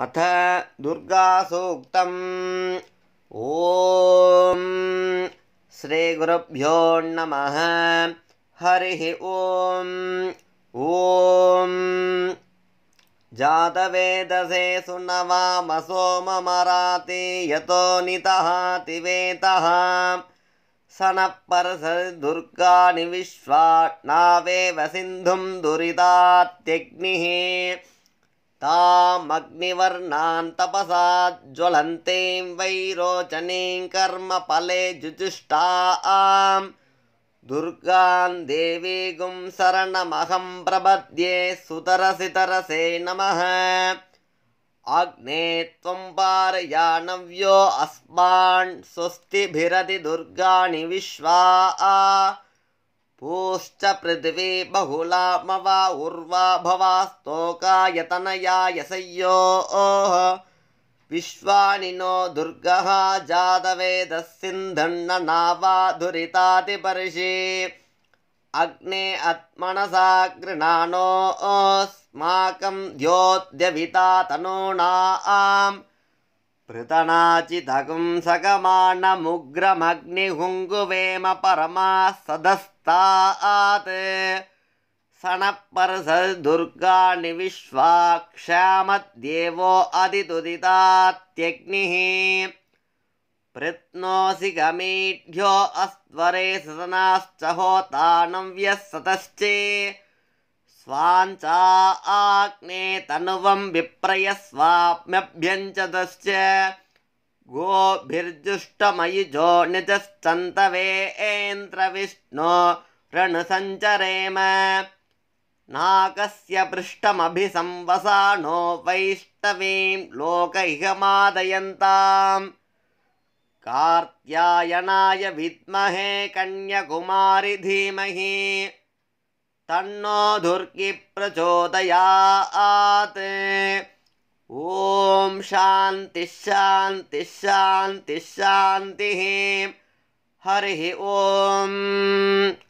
अथ दुर्गासूक्तम् ॐ श्रीगुरुभ्यो नमः हरिः ॐ ॐ जातवेदसे सु नवामसोममराति यतो नितः नितःतिवेतः सनपरसरिदुर्गानि विश्वात् नावेव सिन्धुं दुरितात्यग्निः तपसा ग्निवर्णान्तपसाज्ज्वलन्तीं वैरोचनीं कर्मफले जुजुष्टा आम् दुर्गान् देवी गुं शरणमहं प्रबध्ये सुतरसितरसे नमः अग्ने त्वं पारयानव्यो अस्मान् स्वस्तिभिरति दुर्गाणि विश्वा ऊश्च पृथिवी बहुलामवा उर्वा भवा स्तोकायतनयायशय्यो विश्वानिनो दुर्गहा जातवेदः सिन्धन्न नावा दुरितादिपर्षे अग्ने अत्मनसागृणानो अस्माकं द्योद्यविता पृतनाचिदगुंसगमाणमुग्रमग्निहुङ्गुवेमपरमासदस्तात् षणः परसद्दुर्गाणि विश्वा क्षामद्येवो प्रत्नोऽसि गमीढ्यो अस्त्वरे सदनाश्च होतानव्यः सतश्चे स्वाञ्चा आग्ने तनुवं विप्रयस्वाप्म्यभ्यञ्चतश्च गोभिर्जुष्टमयिजो निजस्तन्तवे ऐन्द्रविष्णो रणसञ्चरेम नाकस्य पृष्ठमभिसंवसानो नो वैष्टवीं लोक इहमादयन्तां कार्त्यायणाय विद्महे कन्यकुमारि धीमहि तन्नो दुर्गी प्रचोदया ॐ शान्ति शान्ति शान्ति शान्तिः हरिः ॐ